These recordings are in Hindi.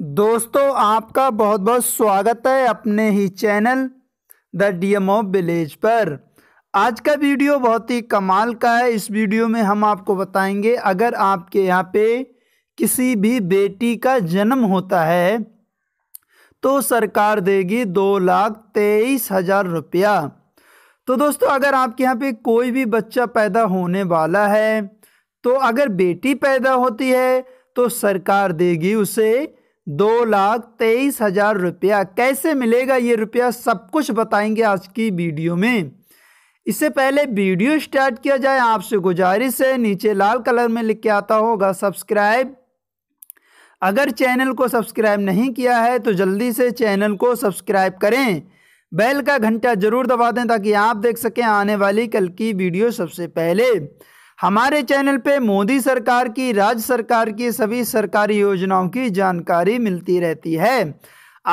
दोस्तों आपका बहुत बहुत स्वागत है अपने ही channel the D M of village पर आज का वीडियो बहुत ही कमाल का है इस वीडियो में हम आपको बताएंगे अगर आपके यहाँ पे किसी भी बेटी का जन्म होता है तो सरकार देगी दो लाख तेईस हज़ार रुपया तो दोस्तों अगर आपके यहाँ पे कोई भी बच्चा पैदा होने वाला है तो अगर बेटी पैदा होती है तो सरकार देगी उसे दो लाख तेईस हजार रुपया कैसे मिलेगा ये रुपया सब कुछ बताएंगे आज की वीडियो में इससे पहले वीडियो स्टार्ट किया जाए आपसे गुजारिश है नीचे लाल कलर में लिख के आता होगा सब्सक्राइब अगर चैनल को सब्सक्राइब नहीं किया है तो जल्दी से चैनल को सब्सक्राइब करें बेल का घंटा जरूर दबा दें ताकि आप देख सकें आने वाली कल की वीडियो सबसे पहले हमारे चैनल पे मोदी सरकार की राज्य सरकार की सभी सरकारी योजनाओं की जानकारी मिलती रहती है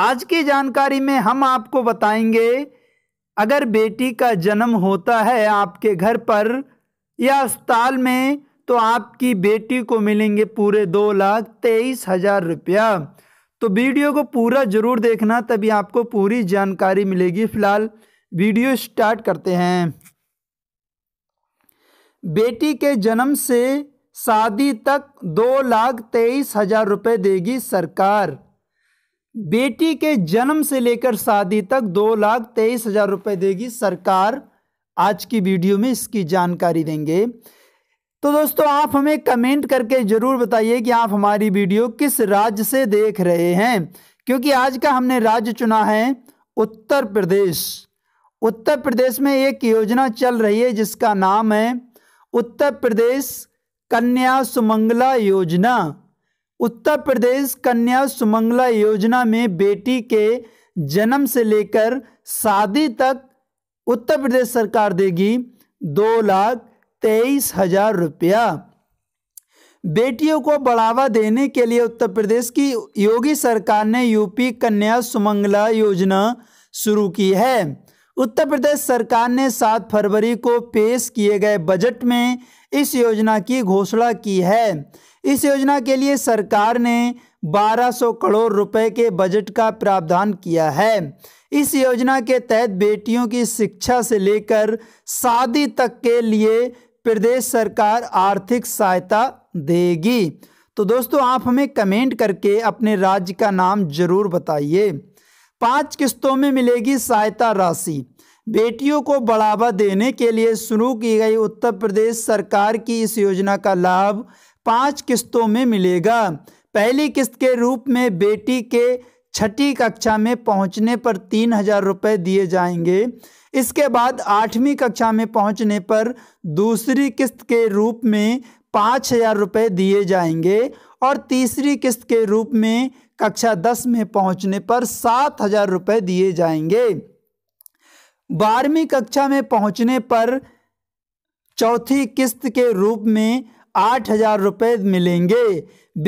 आज की जानकारी में हम आपको बताएंगे अगर बेटी का जन्म होता है आपके घर पर या अस्पताल में तो आपकी बेटी को मिलेंगे पूरे दो लाख तेईस हज़ार रुपया तो वीडियो को पूरा ज़रूर देखना तभी आपको पूरी जानकारी मिलेगी फ़िलहाल वीडियो स्टार्ट करते हैं बेटी के जन्म से शादी तक दो लाख तेईस हजार रुपये देगी सरकार बेटी के जन्म से लेकर शादी तक दो लाख तेईस हजार रुपये देगी सरकार आज की वीडियो में इसकी जानकारी देंगे तो दोस्तों आप हमें कमेंट करके ज़रूर बताइए कि आप हमारी वीडियो किस राज्य से देख रहे हैं क्योंकि आज का हमने राज्य चुना है उत्तर प्रदेश उत्तर प्रदेश में एक योजना चल रही है जिसका नाम है उत्तर प्रदेश कन्या सुमंगला योजना उत्तर प्रदेश कन्या सुमंगला योजना में बेटी के जन्म से लेकर शादी तक उत्तर प्रदेश सरकार देगी दो लाख तेईस हजार रुपया बेटियों को बढ़ावा देने के लिए उत्तर प्रदेश की योगी सरकार ने यूपी कन्या सुमंगला योजना शुरू की है उत्तर प्रदेश सरकार ने 7 फरवरी को पेश किए गए बजट में इस योजना की घोषणा की है इस योजना के लिए सरकार ने 1200 करोड़ रुपए के बजट का प्रावधान किया है इस योजना के तहत बेटियों की शिक्षा से लेकर शादी तक के लिए प्रदेश सरकार आर्थिक सहायता देगी तो दोस्तों आप हमें कमेंट करके अपने राज्य का नाम ज़रूर बताइए पाँच किस्तों में मिलेगी सहायता राशि बेटियों को बढ़ावा देने के लिए शुरू की गई उत्तर प्रदेश सरकार की इस योजना का लाभ पाँच किस्तों में मिलेगा पहली किस्त के रूप में बेटी के छठी कक्षा में पहुंचने पर तीन हजार रुपये दिए जाएंगे इसके बाद आठवीं कक्षा में पहुंचने पर दूसरी किस्त के रूप में पाँच हजार रुपये दिए जाएंगे और तीसरी किस्त के रूप में कक्षा दस में पहुंचने पर सात हजार रुपये दिए जाएंगे बारहवीं कक्षा में पहुंचने पर चौथी किस्त के रूप में आठ हजार रुपये मिलेंगे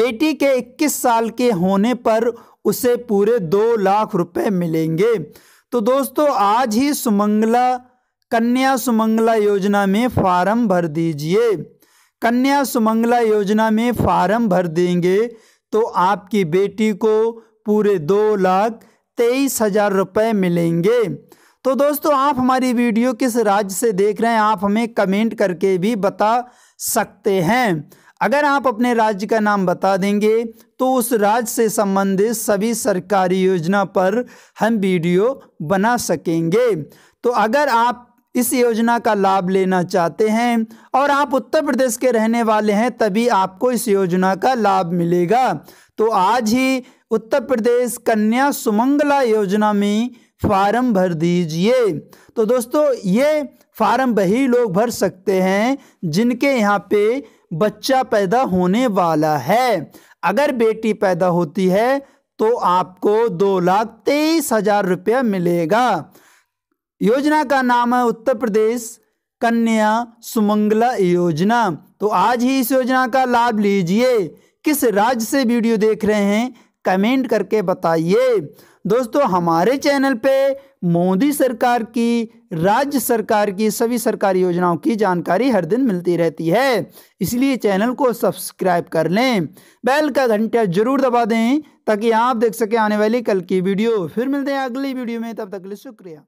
बेटी के इक्कीस साल के होने पर उसे पूरे दो लाख रुपए मिलेंगे तो दोस्तों आज ही सुमंगला कन्या सुमंगला योजना में फार्म भर दीजिए कन्या सुमंगला योजना में फार्म भर देंगे तो आपकी बेटी को पूरे दो लाख तेईस हज़ार रुपये मिलेंगे तो दोस्तों आप हमारी वीडियो किस राज्य से देख रहे हैं आप हमें कमेंट करके भी बता सकते हैं अगर आप अपने राज्य का नाम बता देंगे तो उस राज्य से संबंधित सभी सरकारी योजना पर हम वीडियो बना सकेंगे तो अगर आप इस योजना का लाभ लेना चाहते हैं और आप उत्तर प्रदेश के रहने वाले हैं तभी आपको इस योजना का लाभ मिलेगा तो आज ही उत्तर प्रदेश कन्या सुमंगला योजना में फार्म भर दीजिए तो दोस्तों ये फार्म वही लोग भर सकते हैं जिनके यहाँ पे बच्चा पैदा होने वाला है अगर बेटी पैदा होती है तो आपको दो लाख तेईस हजार रुपया मिलेगा योजना का नाम है उत्तर प्रदेश कन्या सुमंगला योजना तो आज ही इस योजना का लाभ लीजिए किस राज्य से वीडियो देख रहे हैं कमेंट करके बताइए दोस्तों हमारे चैनल पे मोदी सरकार की राज्य सरकार की सभी सरकारी योजनाओं की जानकारी हर दिन मिलती रहती है इसलिए चैनल को सब्सक्राइब कर लें बेल का घंटा जरूर दबा दें ताकि आप देख सकें आने वाली कल की वीडियो फिर मिलते हैं अगली वीडियो में तब तक के लिए शुक्रिया